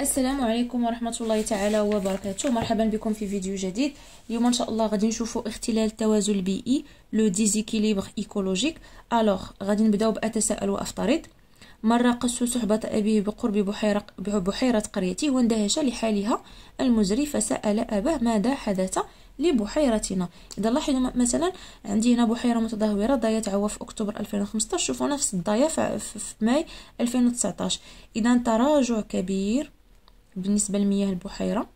السلام عليكم ورحمة الله تعالى وبركاته مرحبا بكم في فيديو جديد اليوم إن شاء الله غادي نشوفوا اختلال التوازن البيئي لو ديزيكيليبر ايكولوجيك الوغ غادي نبداو بأتساءل وأفترض مرة قس صحبة أبيه بقرب بحيرة, بحيرة قريته واندهش لحالها المزري فسأل أباه ماذا حدث لبحيرتنا إذا لاحظوا مثلا عندي هنا بحيرة متدهورة ضايت عوا في أكتوبر 2015 شوفوا نفس الضاية في ماي 2019 إذا تراجع كبير بالنسبة لمياه البحيرة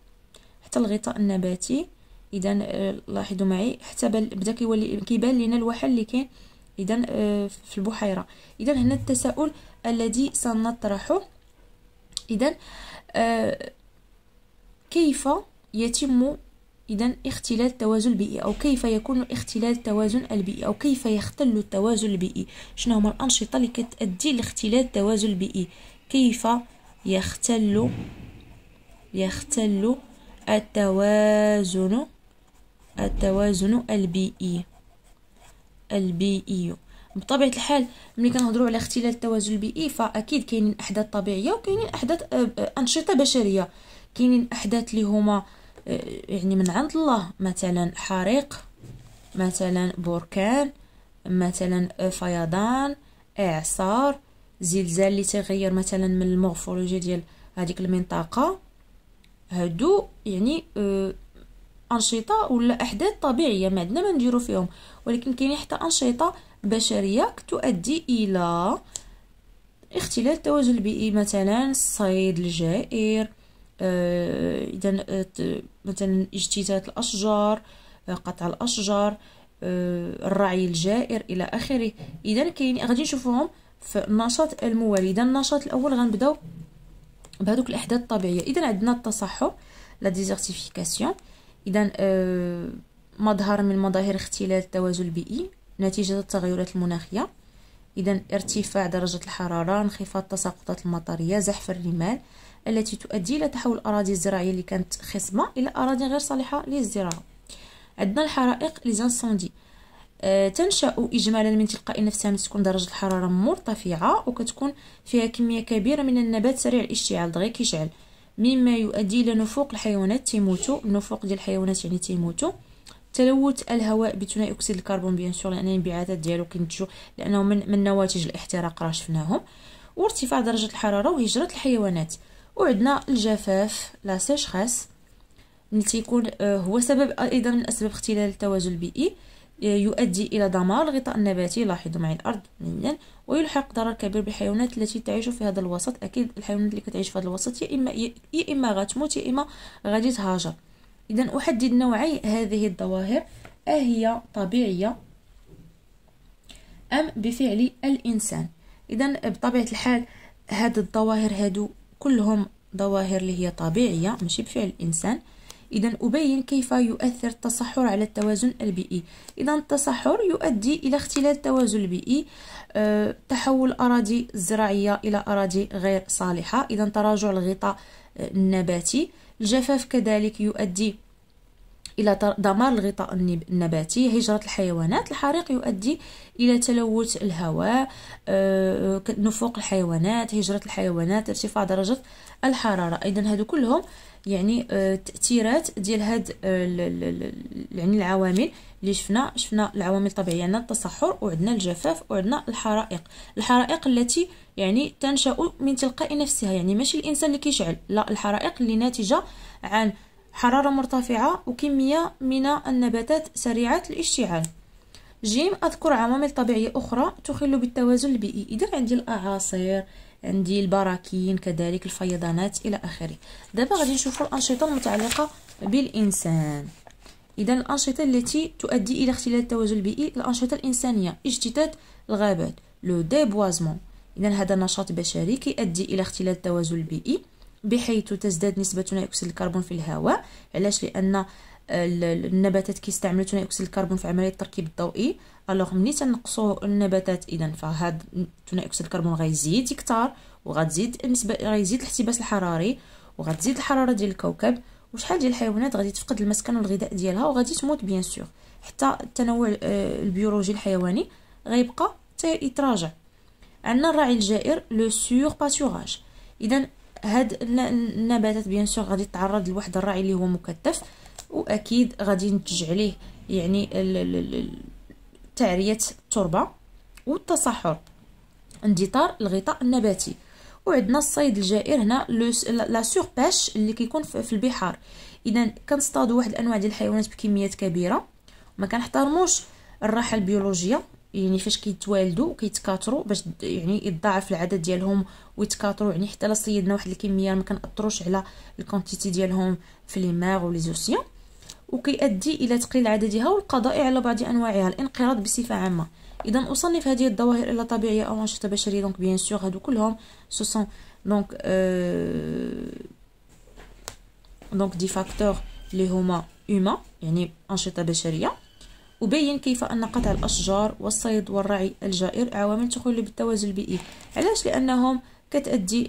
حتى الغطاء النباتي اذا آه، لاحظوا معي حتى بدا كيولي كيبان لينا الوحل اللي كاين اذا آه، في البحيره اذا هنا التساؤل الذي سنطرحه اذا آه، كيف يتم اذا اختلال التوازن البيئي او كيف يكون اختلال التوازن البيئي او كيف يختل التوازن البيئي شنو هما الانشطه اللي كتؤدي لاختلال التوازن البيئي كيف يختل يختل التوازن التوازن البيئي البيئي بطبيعه الحال ملي كنهضروا على اختلال التوازن البيئي فاكيد كاينين احداث طبيعيه وكاينين احداث آه، آه، انشطه بشريه كاينين احداث اللي هما آه، يعني من عند الله مثلا حريق مثلا بركان مثلا فيضان اعصار زلزال اللي تغير مثلا من المورفولوجي ديال هذيك المنطقه هادو يعني اه انشطه ولا احداث طبيعيه ما عندنا ما نديرو فيهم ولكن كاين حتى انشطه بشريه تؤدي الى اختلال التوازن البيئي مثلا الصيد الجائر آه، اذا اه مثلا اجتثاث الاشجار آه، قطع الاشجار آه، الرعي الجائر الى اخره اذا كاين غادي نشوفوهم في النشاط الموالي اذا النشاط الاول غنبداو بهذوك الاحداث الطبيعيه اذا عندنا التصحر لا ديزيرتيفيكاسيون اذا آه، مظهر من مظاهر اختلال التوازن البيئي نتيجه التغيرات المناخيه اذا ارتفاع درجه الحراره انخفاض تساقطات المطريه زحف الرمال التي تؤدي الى تحول الاراضي الزراعيه اللي كانت خصبه الى اراضي غير صالحه للزراعه عندنا الحرائق لي زانسوندي آه، تنشا اجمالا من تلقاء نفسها من تكون درجه الحراره مرتفعه وكتكون فيها كميه كبيره من النبات سريع الاشتعال دغيا كيشعل مما يؤدي الى نفوق الحيوانات تيموتو نفوق ديال الحيوانات يعني تيموتو تلوث الهواء بثنائي اكسيد الكربون بيان سور لان الانبعاثات ديالو كينتجو لانه من, من نواتج الاحتراق راه شفناهم وارتفاع درجه الحراره وهجره الحيوانات وعندنا الجفاف لا سيشخاس اللي تيكون آه، هو سبب ايضا من اسباب اختلال التوازن البيئي يؤدي إلى دمار الغطاء النباتي لاحظوا معي الأرض مليان ويلحق ضرر كبير بالحيوانات التي تعيش في هذا الوسط أكيد الحيوانات اللي كتعيش في هذا الوسط يا إما يا إما غتموت يا إما غادي تهاجر إذا أحدد نوعي هذه الظواهر أهي طبيعية أم بفعل الإنسان إذا بطبيعة الحال هاد الظواهر هادو كلهم ظواهر اللي هي طبيعية ماشي بفعل الإنسان إذا أبين كيف يؤثر التصحر على التوازن البيئي إذا التصحر يؤدي إلى اختلال التوازن البيئي آه، تحول الأراضي الزراعية إلى أراضي غير صالحة إذا تراجع الغطاء آه، النباتي الجفاف كذلك يؤدي الى دمار الغطاء النباتي هجره الحيوانات الحريق يؤدي الى تلوث الهواء آه، نفوق الحيوانات هجره الحيوانات ارتفاع درجه الحراره اذا هادو كلهم يعني التاثيرات آه، ديال هاد آه، يعني العوامل اللي شفنا شفنا العوامل الطبيعيه عندنا التصحر وعندنا الجفاف وعندنا الحرائق الحرائق التي يعني تنشا من تلقاء نفسها يعني ماشي الانسان اللي كيشعل لا الحرائق اللي ناتجه عن حراره مرتفعه وكميه من النباتات سريعه الاشتعال جيم أذكر عوامل طبيعية أخرى تخل بالتوازن البيئي إذا عندي الأعاصير عندي البراكين كذلك الفيضانات إلى آخره دابا غادي نشوفوا الأنشطة المتعلقة بالإنسان إذا الأنشطة التي تؤدي إلى اختلال التوازن البيئي الأنشطة الإنسانية اجتثاث الغابات لو ديبوازمون إذا هذا نشاط بشري كيؤدي إلى اختلال التوازن البيئي بحيث تزداد نسبة ثاني أكسيد الكربون في الهواء علاش لأن النباتات كيستعملوا ثاني اكسيد الكربون في عمليه التركيب الضوئي الوغ ملي تنقصوا النباتات اذا فهاد ثاني اكسيد الكربون غيزيد يكثر وغتزيد النسبه غيزيد الاحتباس الحراري وغتزيد الحراره ديال الكوكب وشحال ديال الحيوانات غادي تفقد المسكن والغذاء ديالها وغادي تموت بيان سور حتى التنوع آه، البيولوجي الحيواني غيبقى حتى يتراجع عندنا الراعي الجائر لو سور باسوراج اذا هاد النباتات بيان سور غادي تتعرض لواحد الراعي اللي هو مكثف واكيد غادي نتج عليه يعني تعريه التربه والتصحر اندثار الغطاء النباتي وعندنا الصيد الجائر هنا لا سوربيش اللي كيكون في البحار اذا كنصطادوا واحد الانواع ديال الحيوانات بكميات كبيره ما كنحترموش الراحه البيولوجيه يعني فاش كيتوالدوا وكيتكاثروا باش يعني يتضاعف العدد ديالهم ويتكاثروا يعني حتى لا صيدنا واحد الكميه ما كنأثروش على الكونتيتي ديالهم في لي ماغ ولي زوسيون وكيؤدي الى تقليل عددها والقضاء على بعض انواعها الانقراض بصفه عامه اذا اصنف هذه الظواهر الى طبيعيه او انشطه بشريه دونك بيان سور هادو كلهم سوسون دونك أه دونك دي فاكتور اللي هما هما يعني انشطه بشريه وبين كيف ان قطع الاشجار والصيد والرعي الجائر عوامل تخل بالتوازن البيئي علاش لانهم كتؤدي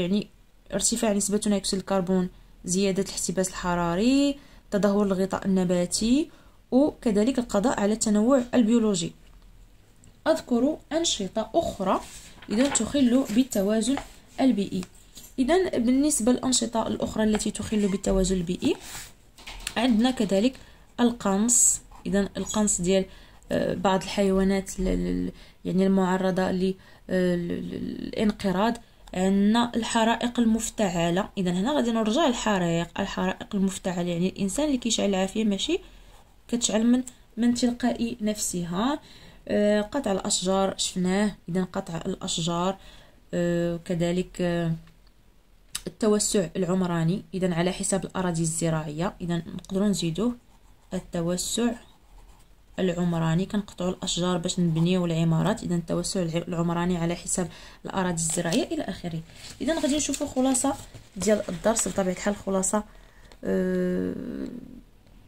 يعني ارتفاع نسبه ثاني اكسيد الكربون زياده الاحتباس الحراري تدهور الغطاء النباتي وكذلك القضاء على التنوع البيولوجي أذكر أنشطة أخرى إذا تخل بالتوازن البيئي إذا بالنسبة للأنشطة الأخرى التي تخل بالتوازن البيئي عندنا كذلك القنص إذا القنص ديال آه، بعض الحيوانات يعني المعرضة للانقراض آه، عندنا الحرائق المفتعله اذا هنا غادي نرجع للحرائق الحرائق المفتعله يعني الانسان اللي كيشعل العافيه ماشي كتشعل من من تلقاء نفسها آه، قطع الاشجار شفناه اذا قطع الاشجار آه كذلك آه، التوسع العمراني اذا على حساب الاراضي الزراعيه اذا نقدروا نزيدوه التوسع العمراني كنقطعوا الاشجار باش نبنيو العمارات اذا التوسع العمراني على حساب الاراضي الزراعيه الى اخره اذا غادي نشوفوا خلاصه ديال الدرس بطبيعه الحال خلاصه أه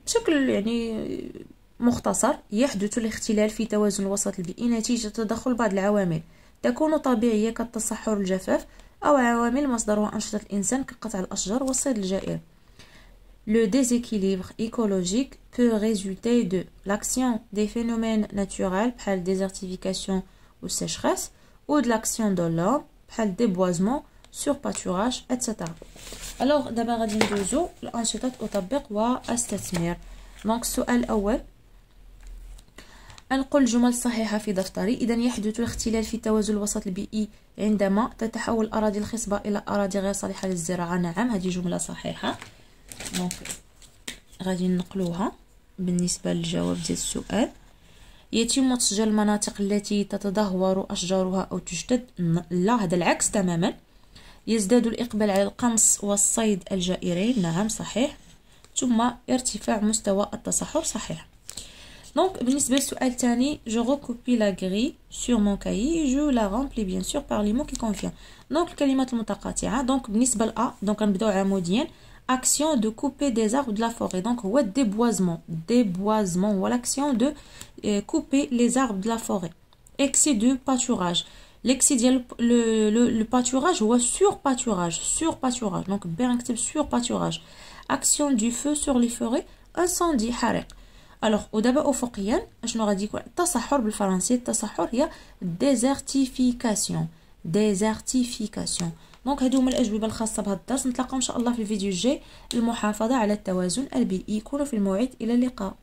بشكل يعني مختصر يحدث الاختلال في توازن الوسط البيئي نتيجة تدخل بعض العوامل تكون طبيعية كالتصحر الجفاف أو عوامل مصدرها أنشطة الإنسان كقطع الأشجار والصيد الجائر Le déséquilibre écologique peut résulter de l'action des phénomènes naturels, par la désertification ou sécheresse, ou de l'action de l'homme, par le déboisement, surpâturage, etc. Alors, d'abord, on va ندوزو الأنشطة أطبق وأستثمر. Donc, السؤال الأول أنقل الجمل الصحيحة في دفتري إذا يحدث الاختلال في توازن الوسط البيئي e عندما تتحول الأراضي الخصبة إلى أراضي غير صالحة للزراعة نعم هذه جملة صحيحة دونك غادي نقلوها بالنسبة للجواب ديال السؤال يتم تسجيل المناطق التي تتدهور أشجارها أو تجدد لا هذا العكس تماما يزداد الإقبال على القنص والصيد الجائرين نعم صحيح ثم ارتفاع مستوى التصحر صحيح دونك بالنسبه للسؤال الثاني جو ريكوبي لا غري سور مون كاي جو لا رامبلي بيان سور بار لي مو كي كونفيان دونك الكلمات المتقاطعه دونك بالنسبة لأ, ا دونك نبداو عموديا action de couper des arbres de la forêt. Donc, déboisement. Déboisement, ou l'action de euh, couper les arbres de la forêt. Excès de pâturage. L'excès, le, pâturage, ou surpâturage. Surpâturage. Donc, surpâturage. Action du feu sur les forêts. Incendie, harek. Alors, au d'abord, quoi شنو غادي français, التصحر بالفرنسي y a désertification désertification دونك هادو هما الاجوبه الخاصه بهذا الدرس نتلاقاو ان شاء الله في الفيديو الجاي المحافظه على التوازن البيئي يكون e. في الموعد الى اللقاء